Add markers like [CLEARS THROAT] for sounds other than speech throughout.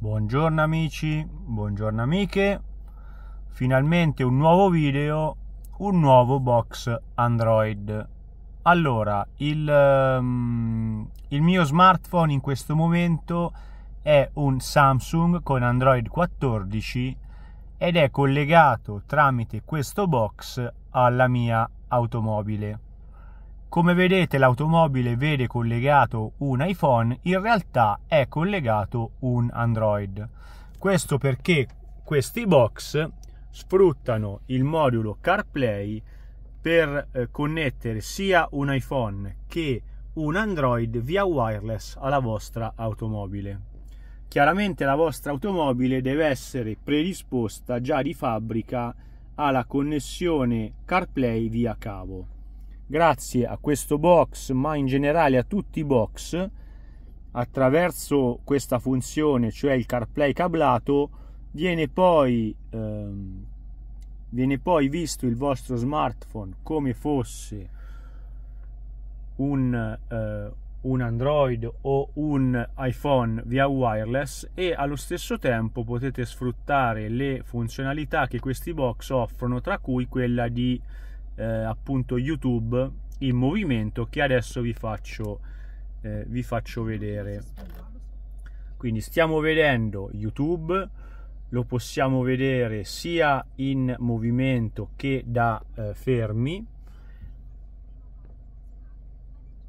Buongiorno amici, buongiorno amiche, finalmente un nuovo video, un nuovo box Android. Allora, il, um, il, mio smartphone in questo momento è un Samsung con Android 14 ed è collegato tramite questo box alla mia automobile. Come vedete l'automobile vede collegato un iPhone, in realtà è collegato un Android. Questo perché questi box sfruttano il modulo CarPlay per eh, connettere sia un iPhone che un Android via wireless alla vostra automobile. Chiaramente la vostra automobile deve essere predisposta già di fabbrica alla connessione CarPlay via cavo grazie a questo box, ma in generale a tutti i box, attraverso questa funzione, cioè il CarPlay cablato, viene poi, ehm, viene poi visto il vostro smartphone come fosse un, eh, un Android o un iPhone via wireless e allo stesso tempo potete sfruttare le funzionalità che questi box offrono, tra cui quella di eh, appunto YouTube in movimento che adesso vi faccio, eh, vi faccio vedere. Quindi stiamo vedendo YouTube, lo possiamo vedere sia in movimento che da eh, fermi.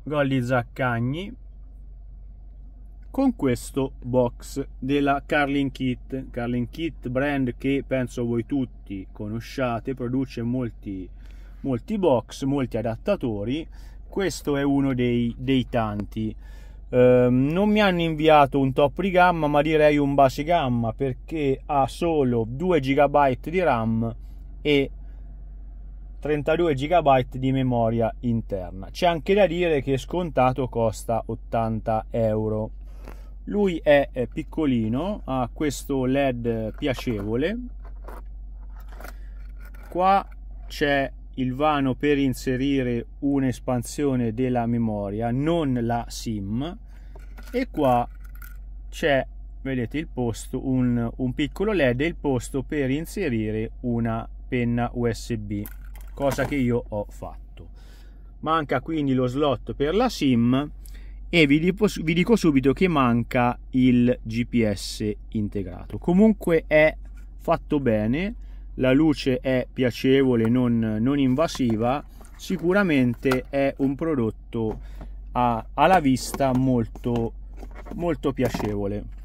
Gol di Zaccagni con questo box della Carlin Kit. Carlin Kit brand che penso voi tutti conosciate, produce molti molti box, molti adattatori, questo è uno dei, dei tanti. Eh, non mi hanno inviato un top di gamma, ma direi un base gamma perché ha solo 2 GB di RAM e 32 GB di memoria interna. C'è anche da dire che scontato costa 80 euro. Lui è piccolino, ha questo LED piacevole. Qua c'è il vano per inserire un'espansione della memoria, non la SIM, e qua c'è, vedete, il posto, un, un piccolo LED e il posto per inserire una penna USB, cosa che io ho fatto. Manca quindi lo slot per la SIM e vi dico, vi dico subito che manca il GPS integrato. Comunque è fatto bene la luce è piacevole, non, non invasiva, sicuramente è un prodotto a, alla vista molto, molto piacevole.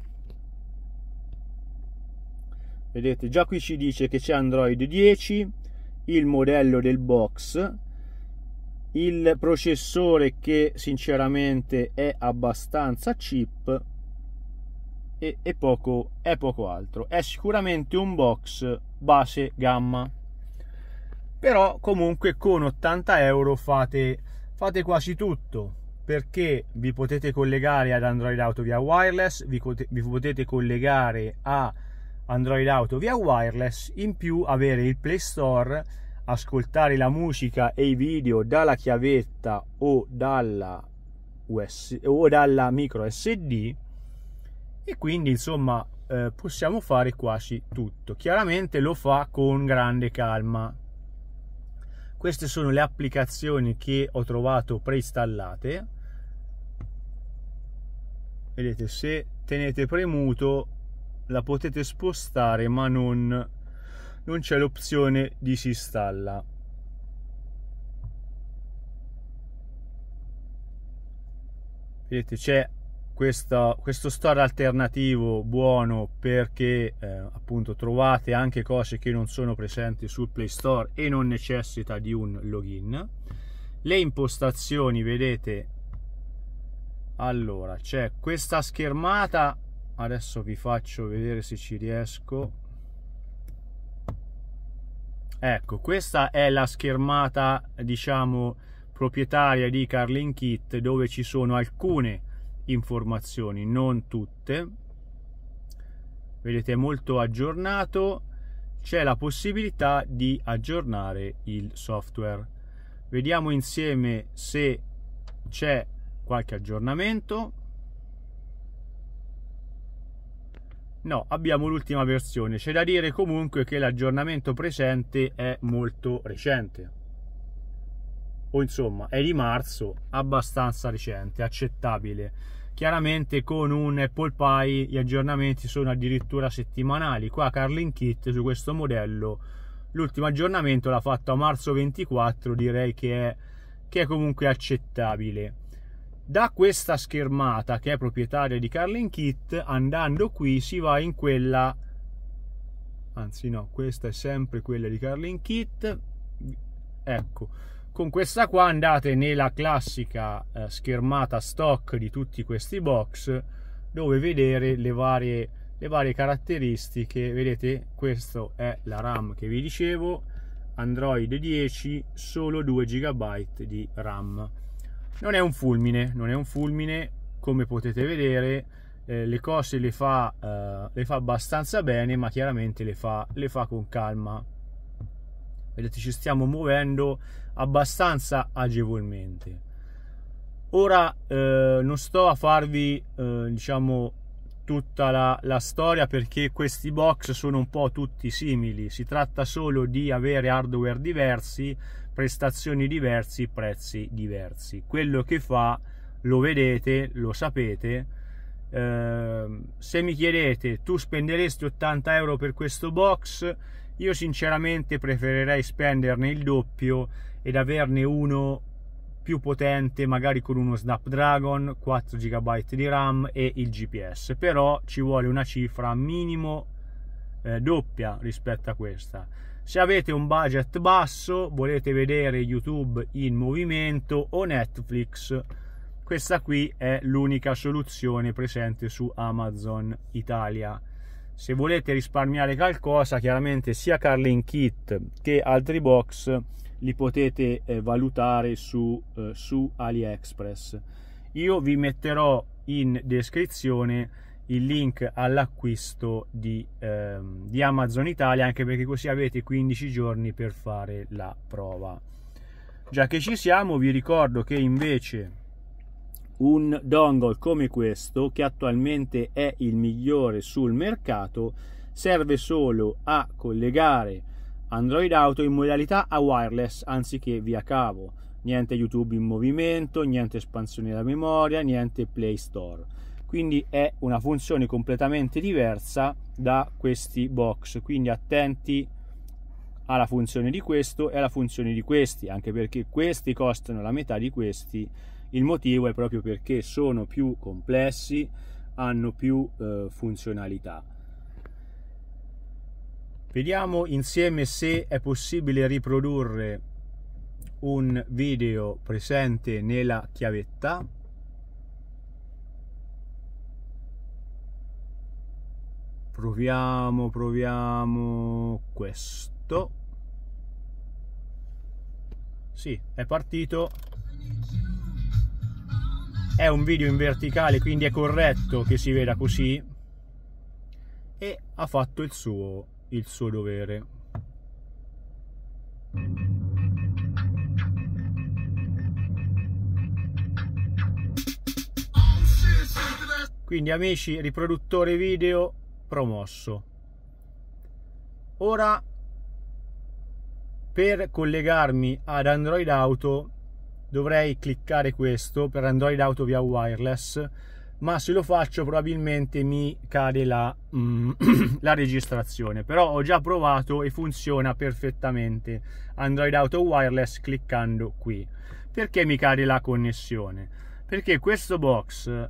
Vedete, già qui ci dice che c'è Android 10, il modello del box, il processore che sinceramente è abbastanza cheap e, e poco, è poco altro. È sicuramente un box base gamma. Però comunque con 80 euro fate, fate quasi tutto perché vi potete collegare ad Android Auto via wireless, vi, vi potete collegare a Android Auto via wireless, in più avere il Play Store, ascoltare la musica e i video dalla chiavetta o dalla, US, o dalla micro SD e quindi insomma eh, possiamo fare quasi tutto. Chiaramente lo fa con grande calma. Queste sono le applicazioni che ho trovato preinstallate. Vedete, se tenete premuto la potete spostare ma non, non c'è l'opzione di si installa Vedete, c'è questo, questo store alternativo buono perché eh, appunto trovate anche cose che non sono presenti sul Play Store e non necessita di un login. Le impostazioni, vedete, allora c'è questa schermata, adesso vi faccio vedere se ci riesco. Ecco, questa è la schermata, diciamo, proprietaria di Carlin Kit dove ci sono alcune informazioni, non tutte. Vedete è molto aggiornato, c'è la possibilità di aggiornare il software. Vediamo insieme se c'è qualche aggiornamento. No, abbiamo l'ultima versione. C'è da dire comunque che l'aggiornamento presente è molto recente o insomma è di marzo abbastanza recente, accettabile. Chiaramente con un Apple Pie gli aggiornamenti sono addirittura settimanali. Qua Carlin Kit su questo modello l'ultimo aggiornamento l'ha fatto a marzo 24, direi che è, che è comunque accettabile da questa schermata che è proprietaria di Carlin Kit andando qui si va in quella anzi no questa è sempre quella di Carlin Kit ecco con questa qua andate nella classica eh, schermata stock di tutti questi box dove vedere le varie, le varie caratteristiche. Vedete, questa è la RAM che vi dicevo, Android 10, solo 2 GB di RAM. Non è un fulmine, non è un fulmine, come potete vedere eh, le cose le fa, eh, le fa abbastanza bene, ma chiaramente le fa, le fa con calma vedete ci stiamo muovendo abbastanza agevolmente ora eh, non sto a farvi eh, diciamo tutta la, la, storia perché questi box sono un po' tutti simili si tratta solo di avere hardware diversi prestazioni diversi prezzi diversi quello che fa lo vedete lo sapete eh, se mi chiedete tu spenderesti 80 euro per questo box io sinceramente preferirei spenderne il doppio ed averne uno più potente, magari con uno Snapdragon, 4 GB di RAM e il GPS, però ci vuole una cifra minimo eh, doppia rispetto a questa. Se avete un budget basso, volete vedere YouTube in movimento o Netflix, questa qui è l'unica soluzione presente su Amazon Italia se volete risparmiare qualcosa chiaramente sia Carlin Kit che altri box li potete eh, valutare su, eh, su AliExpress io vi metterò in descrizione il link all'acquisto di, ehm, di, Amazon Italia anche perché così avete 15 giorni per fare la prova già che ci siamo vi ricordo che invece un dongle come questo, che attualmente è il migliore sul mercato, serve solo a collegare Android Auto in modalità a wireless anziché via cavo. Niente YouTube in movimento, niente espansione della memoria, niente Play Store. Quindi è una funzione completamente diversa da questi box. Quindi attenti alla funzione di questo e alla funzione di questi, anche perché questi costano la metà di questi il motivo è proprio perché sono più complessi, hanno più eh, funzionalità. Vediamo insieme se è possibile riprodurre un video presente nella chiavetta. Proviamo, proviamo questo. Sì, è partito è un video in verticale quindi è corretto che si veda così e ha fatto il suo, il suo dovere quindi amici riproduttore video promosso ora per collegarmi ad android auto dovrei cliccare questo per Android Auto via wireless ma se lo faccio probabilmente mi cade la, mm, [CLEARS THROAT] la, registrazione però ho già provato e funziona perfettamente Android Auto Wireless cliccando qui perché mi cade la connessione perché questo box eh,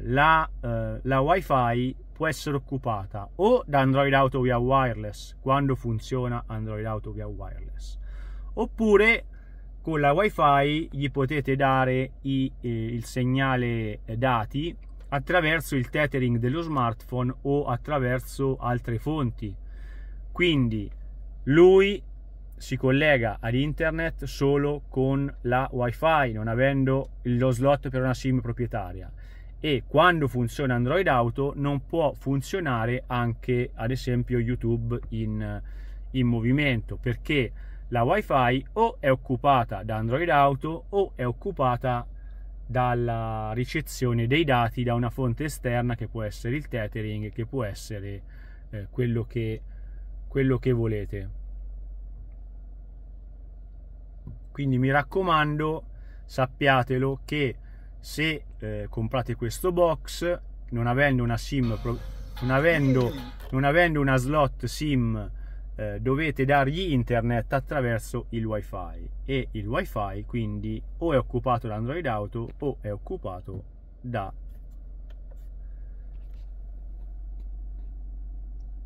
la, eh, la wifi può essere occupata o da Android Auto via wireless quando funziona Android Auto via wireless oppure con la wifi gli potete dare i, eh, il segnale eh, dati attraverso il tethering dello smartphone o attraverso altre fonti quindi lui si collega ad internet solo con la wifi non avendo lo slot per una sim proprietaria e quando funziona android auto non può funzionare anche ad esempio youtube in, in movimento perché la wifi o è occupata da Android Auto o è occupata dalla ricezione dei dati da una fonte esterna che può essere il tethering, che può essere eh, quello, che, quello che volete. Quindi mi raccomando, sappiatelo che se eh, comprate questo box, non avendo una SIM, non avendo, non avendo una slot SIM eh, dovete dargli internet attraverso il wifi e il wifi quindi o è occupato da Android Auto o è occupato da,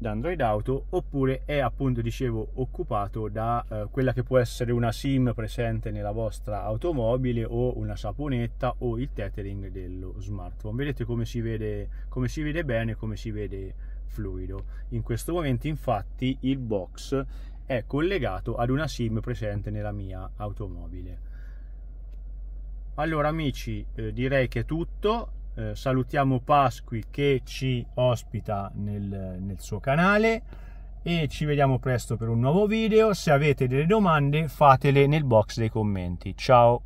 Android Auto oppure è appunto dicevo occupato da eh, quella che può essere una SIM presente nella vostra automobile o una saponetta o il tethering dello smartphone vedete come si vede come si vede bene come si vede fluido. In questo momento infatti il box è collegato ad una SIM presente nella mia automobile. Allora amici, eh, direi che è tutto. Eh, salutiamo Pasqui che ci ospita nel, nel suo canale e ci vediamo presto per un nuovo video. Se avete delle domande fatele nel box dei commenti. Ciao!